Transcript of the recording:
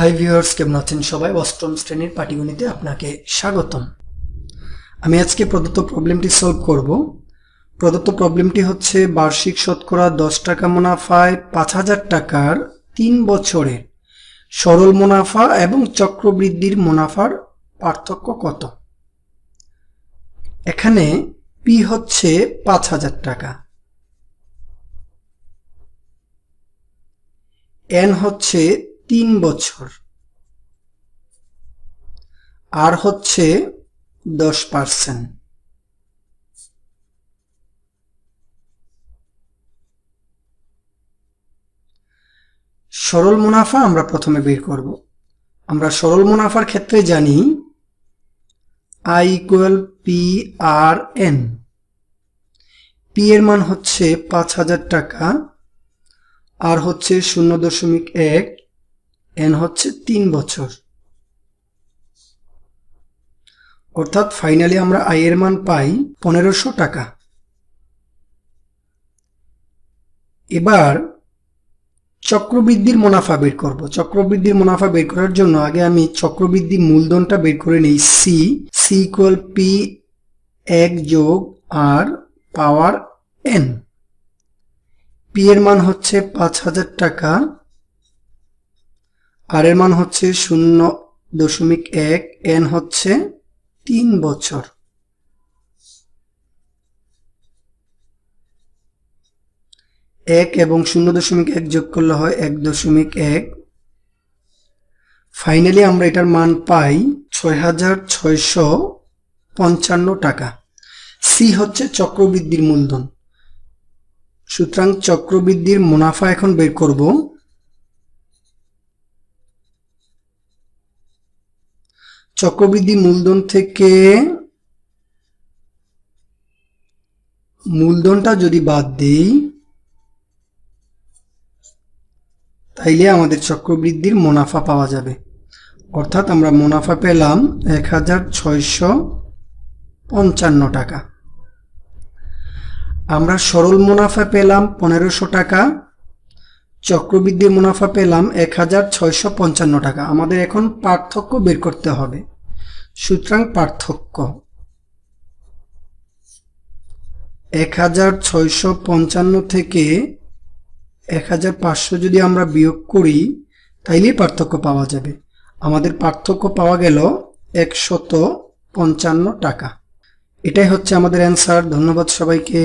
hi viewers কেমন আছেন সবাই অষ্টম শ্রেণীর পাটিগণিতে আপনাকে স্বাগতম আমি আজকে প্রদত্ত প্রবলেমটি সলভ করব প্রদত্ত প্রবলেমটি হচ্ছে বার্ষিক শতকরা দশ টাকা মুনাফায় পাঁচ হাজার টাকার তিন বছরের সরল মুনাফা এবং চক্রবৃদ্ধির মুনাফার পার্থক্য কত এখানে পি হচ্ছে পাঁচ হাজার টাকা এন হচ্ছে তিন বছর আর হচ্ছে দশ পার্সেন্ট সরল মুনাফা আমরা প্রথমে বের করব আমরা সরল মুনাফার ক্ষেত্রে জানি I equal P R N P এর মান হচ্ছে পাঁচ হাজার টাকা আর হচ্ছে শূন্য দশমিক এক এন হচ্ছে তিন বছর অর্থাৎ ফাইনালি আমরা আয়ের মান পাই পনেরোশো টাকা এবার চক্রবৃদ্ধির মুনাফা বের করব চক্রবৃদ্ধির মুনাফা বের করার জন্য আগে আমি চক্রবৃদ্ধি মূলধনটা বের করে নিই সি সি ইকুয়াল পি এক যোগ আর পাওয়ার এন পি এর মান হচ্ছে পাঁচ হাজার টাকা আর এর মান হচ্ছে শূন্য দশমিক এক এন হচ্ছে তিন বছর এক এবং শূন্য দশমিক এক যোগ করলে হয় এক দশমিক এক ফাইনালি আমরা এটার মান পাই ছয় হাজার ছয়শো পঞ্চান্ন টাকা সি হচ্ছে চক্রবৃদ্ধির মূলধন সুতরাং চক্রবৃদ্ধির মুনাফা এখন বের করব চক্রবৃদ্ধি মূলধন থেকে মূলধনটা যদি বাদ দেই তাইলে আমাদের চক্রবৃদ্ধির মুনাফা পাওয়া যাবে অর্থাৎ আমরা মুনাফা পেলাম এক হাজার ছয়শো পঞ্চান্ন টাকা আমরা সরল মুনাফা পেলাম পনেরোশো টাকা চক্রবৃদ্ধির মুনাফা পেলাম এক হাজার ছয়শো পঞ্চান্ন টাকা আমাদের এখন পার্থক্য বের করতে হবে সুতরাং পার্থক্য এক হাজার ছয়শো পঞ্চান্ন থেকে এক হাজার পাঁচশো যদি আমরা বিয়োগ করি তাইলেই পার্থক্য পাওয়া যাবে আমাদের পার্থক্য পাওয়া গেল একশত পঞ্চান্ন টাকা এটাই হচ্ছে আমাদের অ্যান্সার ধন্যবাদ সবাইকে